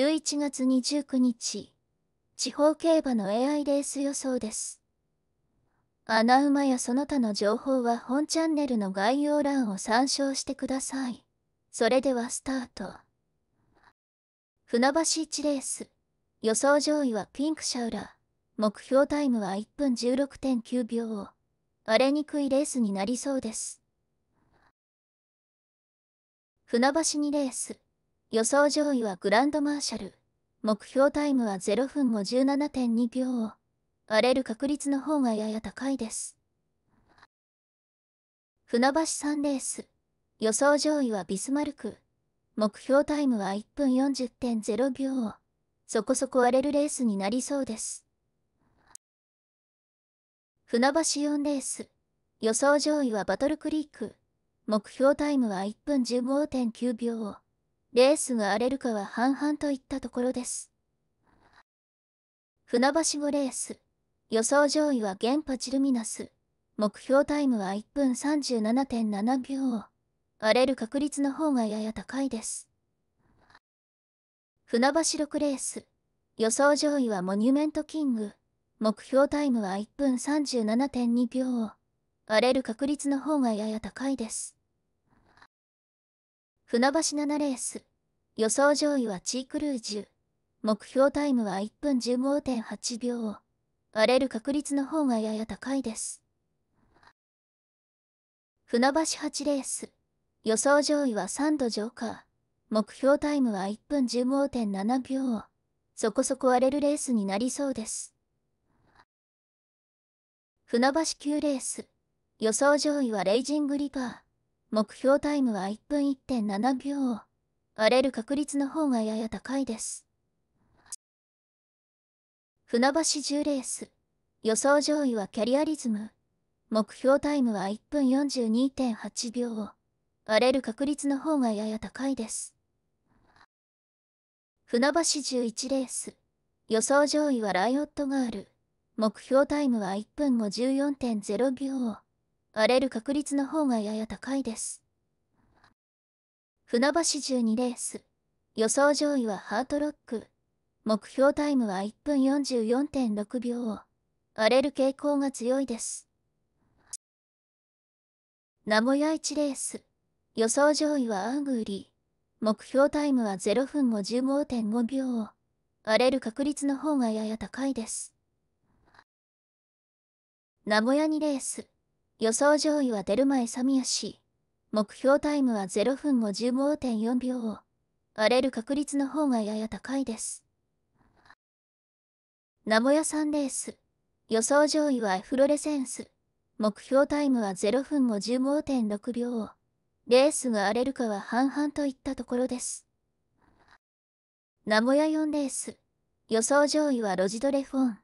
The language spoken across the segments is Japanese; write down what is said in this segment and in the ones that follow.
11月29日、地方競馬の AI レース予想です。穴馬やその他の情報は本チャンネルの概要欄を参照してください。それではスタート。船橋1レース。予想上位はピンクシャウラ。目標タイムは1分16.9秒。荒れにくいレースになりそうです。船橋2レース。予想上位はグランドマーシャル。目標タイムは0分57.2秒。荒れる確率の方がやや高いです。船橋3レース。予想上位はビスマルク。目標タイムは1分40.0秒。そこそこ荒れるレースになりそうです。船橋4レース。予想上位はバトルクリーク。目標タイムは1分15.9秒。レースが荒れるかは半々といったところです。船橋5レース。予想上位は原発チルミナス。目標タイムは1分37.7秒。荒れる確率の方がやや高いです。船橋6レース。予想上位はモニュメントキング。目標タイムは1分37.2秒。荒れる確率の方がやや高いです。船橋7レース。予想上位はチークルー10。目標タイムは1分15.8秒。荒れる確率の方がやや高いです。船橋8レース。予想上位は3度ジョーカー。目標タイムは1分15.7秒。そこそこ荒れるレースになりそうです。船橋9レース。予想上位はレイジングリバー。目標タイムは1分1.7秒。荒れる確率の方がやや高いです。船橋10レース。予想上位はキャリアリズム。目標タイムは1分42.8秒。荒れる確率の方がやや高いです。船橋11レース。予想上位はライオットガール。目標タイムは1分54.0秒。荒れる確率の方がやや高いです。船橋12レース。予想上位はハートロック。目標タイムは1分44.6秒。荒れる傾向が強いです。名古屋1レース。予想上位はアングーリー。目標タイムは0分55.5秒。荒れる確率の方がやや高いです。名古屋2レース。予想上位は出る前サミヤ氏。目標タイムは0分55.4秒。荒れる確率の方がやや高いです。名古屋3レース。予想上位はエフロレセンス。目標タイムは0分55.6秒。レースが荒れるかは半々といったところです。名古屋4レース。予想上位はロジドレフォン。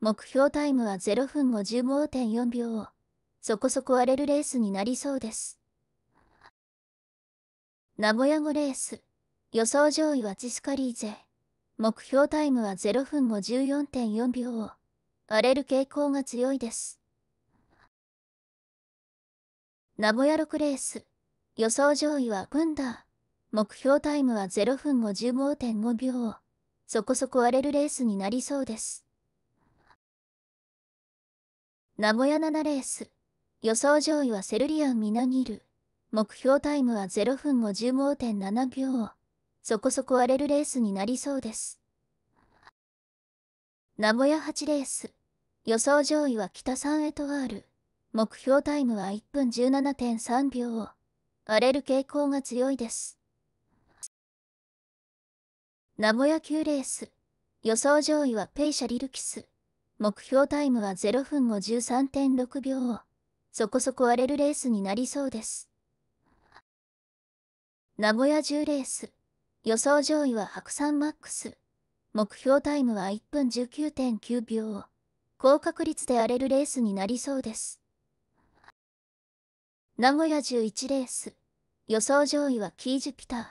目標タイムは0分55.4秒。そこそこ荒れるレースになりそうです。名古屋後レース、予想上位はジスカリーゼ目標タイムは0分54.4秒。荒れる傾向が強いです。名古屋6レース、予想上位は軍ダ目標タイムは0分55.5秒。そこそこ荒れるレースになりそうです。名古屋7レース、予想上位はセルリアン・ミナギル。目標タイムは0分55.7秒。そこそこ荒れるレースになりそうです。名古屋8レース。予想上位は北三エトワール。目標タイムは1分17.3秒。荒れる傾向が強いです。名古屋9レース。予想上位はペイシャ・リルキス。目標タイムは0分53.6秒。そこそこ荒れるレースになりそうです。名古屋10レース。予想上位は白山マックス。目標タイムは1分19.9秒。高確率で荒れるレースになりそうです。名古屋11レース。予想上位はキージュピター。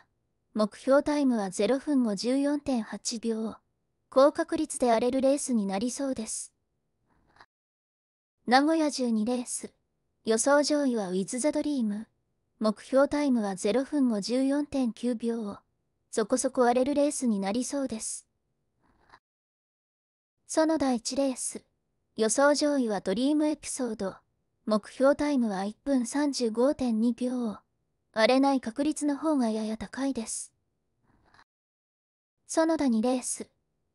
目標タイムは0分後14.8秒。高確率で荒れるレースになりそうです。名古屋12レース。予想上位は With the Dream。目標タイムは0分5 4 9秒。そこそこ荒れるレースになりそうです。その第1レース。予想上位はドリームエピソード。目標タイムは1分35.2秒。荒れない確率の方がやや高いです。その他2レース。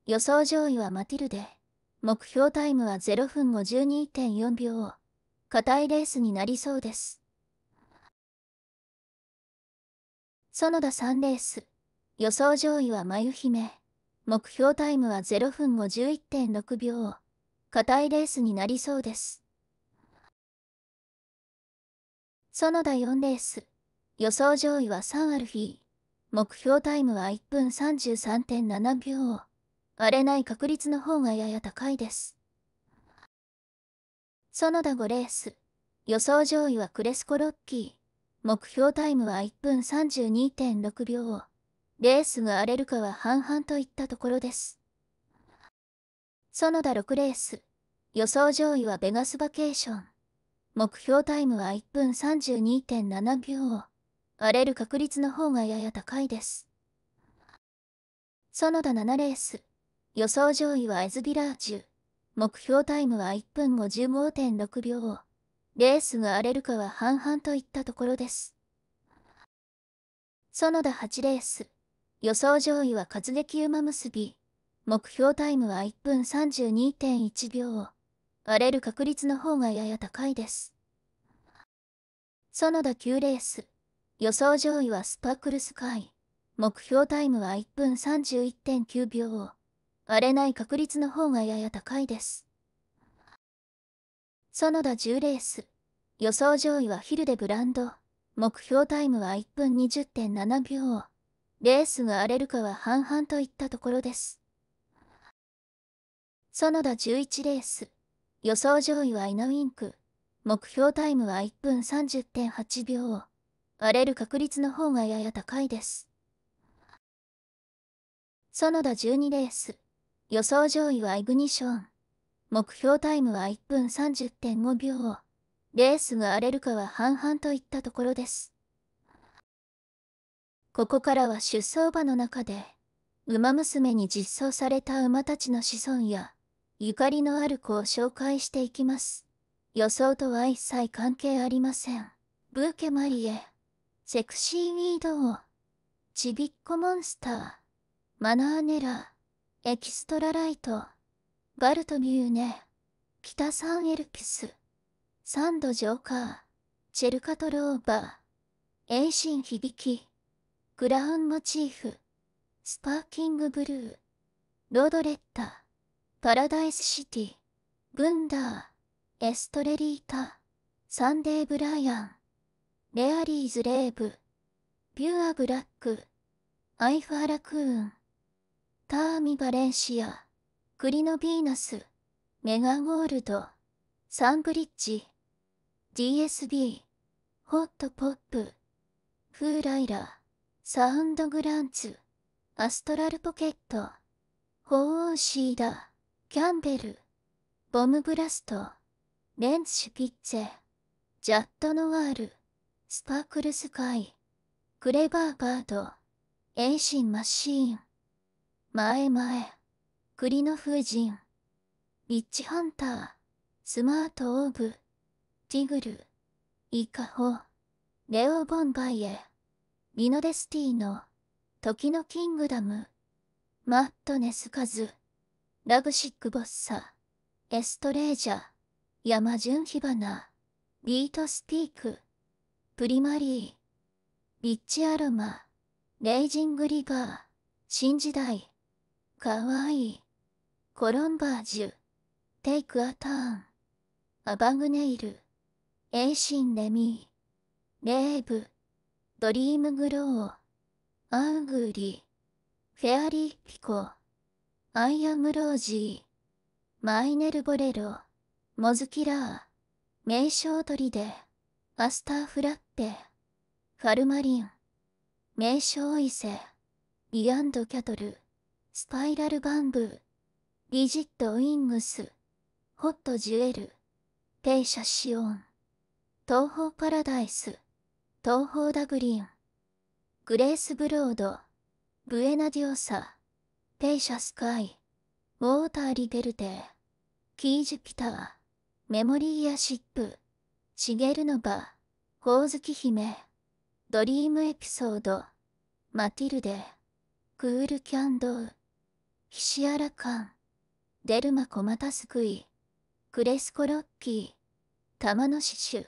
予想上位はマティルデ。目標タイムは0分5 2 4秒。硬いレースになりそうです。園田3レース、予想上位は眉姫。目標タイムは0分も11.6秒。硬いレースになりそうです。園田4レース、予想上位は3アルフィー。目標タイムは1分33.7秒。荒れない確率の方がやや高いです。園田5レース。予想上位はクレスコロッキー。目標タイムは1分32.6秒。レースが荒れるかは半々といったところです。園田6レース。予想上位はベガスバケーション。目標タイムは1分32.7秒。荒れる確率の方がやや高いです。園田7レース。予想上位はエズビラージュ。目標タイムは1分55.6秒。レースが荒れるかは半々といったところです。園田8レース。予想上位は活劇馬結び。目標タイムは1分32.1秒。荒れる確率の方がやや高いです。園田9レース。予想上位はスパークルスカイ。目標タイムは1分31.9秒。荒れない確率の方がやや高いです。園田10レース。予想上位はヒルでブランド。目標タイムは1分20.7秒。レースが荒れるかは半々といったところです。園田11レース。予想上位はイナウィンク。目標タイムは1分30.8秒。荒れる確率の方がやや高いです。園田12レース。予想上位はイグニション。目標タイムは1分30.5秒。レースが荒れるかは半々といったところです。ここからは出走馬の中で、馬娘に実装された馬たちの子孫や、ゆかりのある子を紹介していきます。予想とは一切関係ありません。ブーケマリエ、セクシーウィードウ、ちびっこモンスター、マナーネラー、エキストラライト、ガルトミューネ、北サンエルピス、サンドジョーカー、チェルカトローバー、エイシン響き、グラウンモチーフ、スパーキングブルー、ロードレッタ、パラダイスシティ、ブンダー、エストレリータ、サンデーブライアン、レアリーズレーブ、ビュアブラック、アイファラクーン、ターミ・バレンシア、クリノ・ヴィーナス、メガ・ゴールド、サンブリッジ、DSB、ホット・ポップ、フーライラ、サウンド・グランツ、アストラル・ポケット、ホーオー・シーダ、キャンベル、ボム・ブラスト、レンツ・シュピッツェ、ジャット・ノワール、スパークル・スカイ、クレバー・バード、エイシン・マシーン、前前、栗の風神、リッチハンター、スマートオーブ、ティグル、イカホ、レオ・ボンバイエ、リノデスティーノ、時のキングダム、マットネスカズ、ラブシックボッサ、エストレージャ、山ヒ火花、ビートスティーク、プリマリー、リッチアロマ、レイジングリガー、新時代、かわいい。コロンバージュ。テイクアターン。アバグネイル。エイシンレミー。レーブ。ドリームグロー。アウグーリ。フェアリーピコ。アイアムロージー。マイネルボレロ。モズキラー。名称リで。アスターフラッペ。ファルマリン。名称伊勢。イアンドキャトル。スパイラルバンブー、リジットウィングス、ホットジュエル、テイシャシオン、東方パラダイス、東方ダグリーン、グレースブロード、ブエナディオサ、イシャスカイ、ウォーターリベルテ、キージュピター、メモリーアシップ、シゲルノバ、ホオズキ姫、ドリームエピソード、マティルデ、クールキャンドウ。岸原館、デルママタスクい、クレスコロッキー、玉の刺繍、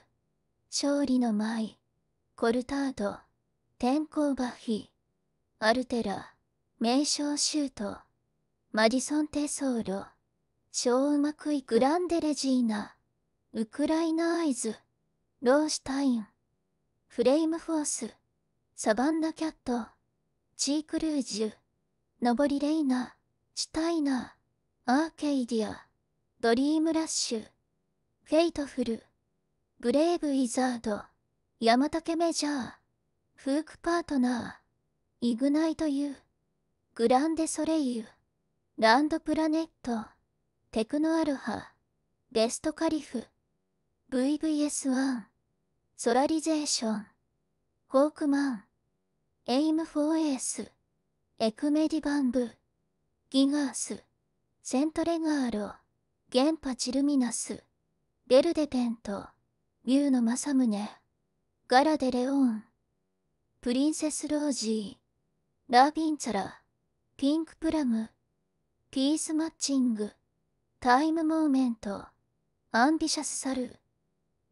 勝利の舞、コルタード、天候馬費、アルテラ、名称シュート、マディソン・テソーロ、小馬クいグランデレジーナ、ウクライナアイズ、ローシュタイン、フレイムフォース、サバンナキャット、チークルージュ、ノボリレイナー。シュタイナー、アーケイディア、ドリームラッシュ、フェイトフル、ブレイブ・イザード、山ケメジャー、フークパートナー、イグナイト・ユー、グランデ・ソレイユ、ランド・プラネット、テクノ・アルハ、ベスト・カリフ、VVS1、ソラリゼーション、ホークマン、エイム・フォーエース、エクメディ・バンブー、ギガース、セントレガーロ、ゲンパチルミナス、デルデテント、マサムネ、ガラデレオン、プリンセスロージー、ラービンツァラ、ピンクプラム、ピースマッチング、タイムモーメント、アンビシャスサル、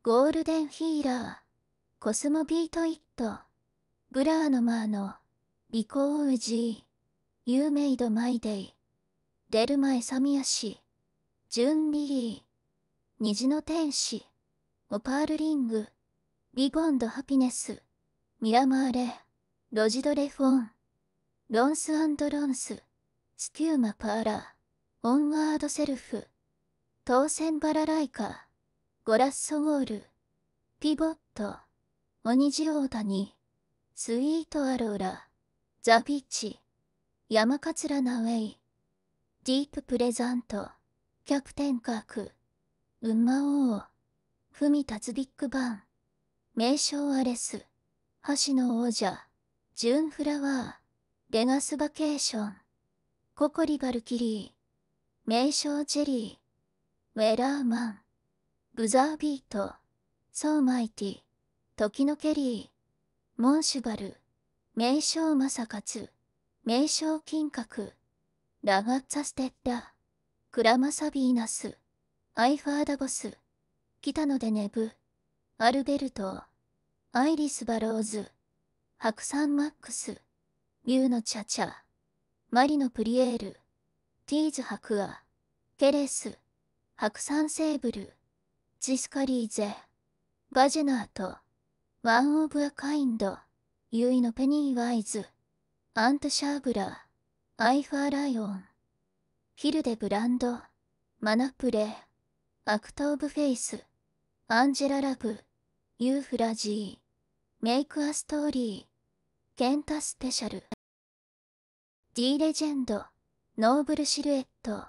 ゴールデンヒーラー、コスモビートイット、ブラーノマーノ、リコーウジー、You made my day. 出る前サミヤシ。ジュンリリー。虹の天使。オパールリング。ビボンドハピネス。ミラマーレ。ロジドレフォン。ロンスロンス。スキューマパーラー。オンワードセルフ。当選バラライカ。ゴラッソウォール。ピボット。オニジオータニ。スイートアローラ。ザピッチ。山桂なウェイ。ディーププレザント。キャプテンカク、ウン馬王。フミタツビッグバン。名称アレス。橋の王者。ジューンフラワー。レガスバケーション。ココリバルキリー。名称ジェリー。ウェラーマン。ブザービート。ソーマイティ。時のケリー。モンシュバル。名称正勝。名称金閣、ラガッツァステッダ、クラマサビーナス、アイファーダボス、北野でネブ、アルベルト、アイリス・バローズ、白山マックス、ミューノ・チャチャ、マリノ・プリエール、ティーズ・ハクア、ケレス、白山セーブル、ジスカリーゼ、バジェナート、ワン・オブ・ア・カインド、ユイのペニー・ワイズ、アントシャーブラ、アイファーライオン、ヒルデブランド、マナプレ、アクトオブフェイス、アンジェララブ、ユーフラジー、メイクアストーリー、ケンタスペシャル、デーレジェンド、ノーブルシルエット、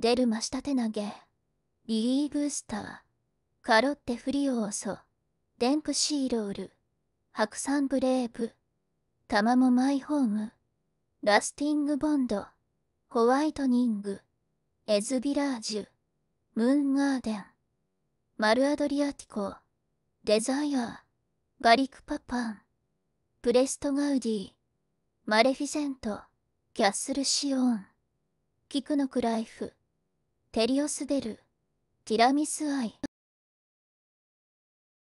デルマ下手投げ、リリーブースター、カロッテフリオーソ、デンプシーロール、白山ブレーブ、タマモマイホーム、ラスティングボンド、ホワイトニング、エズビラージュ、ムーンガーデン、マルアドリアティコ、デザイアバリクパパン、プレストガウディ、マレフィセント、キャッスルシオン、キクノクライフ、テリオスデル、ティラミスアイ。